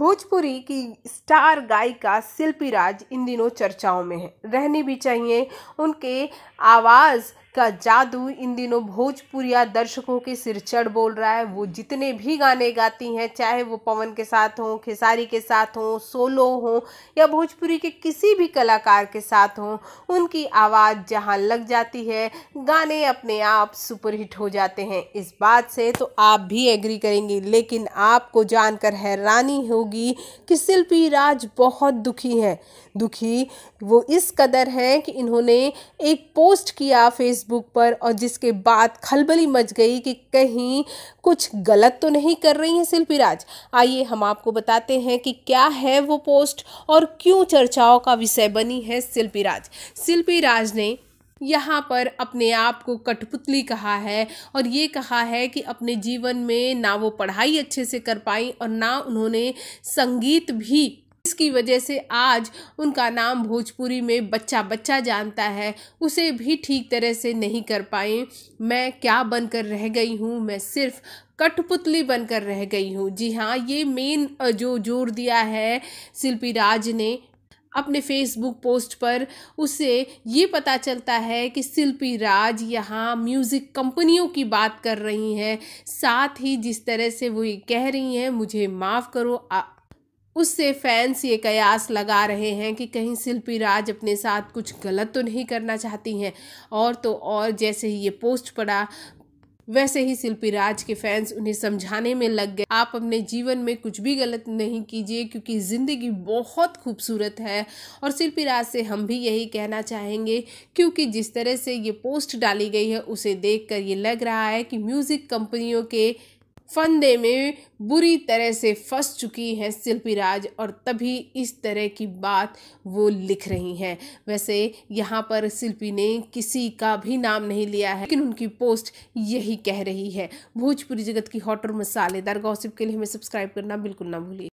भोजपुरी की स्टार गायिका शिल्पी राज इन दिनों चर्चाओं में है रहनी भी चाहिए उनके आवाज़ का जादू इन दिनों भोजपुरिया दर्शकों के सिर चढ़ बोल रहा है वो जितने भी गाने गाती हैं चाहे वो पवन के साथ हों खेसारी के साथ हों सोलो हों या भोजपुरी के किसी भी कलाकार के साथ हों उनकी आवाज़ जहां लग जाती है गाने अपने आप सुपरहिट हो जाते हैं इस बात से तो आप भी एग्री करेंगे लेकिन आपको जानकर हैरानी होगी कि शिल्पी राज बहुत दुखी हैं दुखी वो इस कदर हैं कि इन्होंने एक पोस्ट किया फेस फेसबुक पर और जिसके बाद खलबली मच गई कि कहीं कुछ गलत तो नहीं कर रही हैं शिल्पीराज आइए हम आपको बताते हैं कि क्या है वो पोस्ट और क्यों चर्चाओं का विषय बनी है शिल्पीराज शिल्पीराज ने यहाँ पर अपने आप को कठपुतली कहा है और ये कहा है कि अपने जीवन में ना वो पढ़ाई अच्छे से कर पाई और ना उन्होंने संगीत भी जिसकी वजह से आज उनका नाम भोजपुरी में बच्चा बच्चा जानता है उसे भी ठीक तरह से नहीं कर पाए मैं क्या बनकर रह गई हूँ मैं सिर्फ कठपुतली बनकर रह गई हूँ जी हाँ ये मेन जो जोर दिया है शिल्पी राज ने अपने फेसबुक पोस्ट पर उसे ये पता चलता है कि शिल्पी राज यहाँ म्यूज़िक कंपनियों की बात कर रही हैं साथ ही जिस तरह से वो ये कह रही हैं मुझे माफ़ करो आ, उससे फैंस ये कयास लगा रहे हैं कि कहीं शिल्पी राज अपने साथ कुछ गलत तो नहीं करना चाहती हैं और तो और जैसे ही ये पोस्ट पड़ा वैसे ही शिल्पी राज के फैंस उन्हें समझाने में लग गए आप अपने जीवन में कुछ भी गलत नहीं कीजिए क्योंकि ज़िंदगी बहुत खूबसूरत है और शिल्पी राज से हम भी यही कहना चाहेंगे क्योंकि जिस तरह से ये पोस्ट डाली गई है उसे देखकर ये लग रहा है कि म्यूज़िक कंपनियों के फंदे में बुरी तरह से फंस चुकी हैं शिल्पी राज और तभी इस तरह की बात वो लिख रही हैं वैसे यहाँ पर शिल्पी ने किसी का भी नाम नहीं लिया है लेकिन उनकी पोस्ट यही कह रही है भोजपुरी जगत की हॉट और मसालेदार गॉसिप के लिए हमें सब्सक्राइब करना बिल्कुल ना भूलिए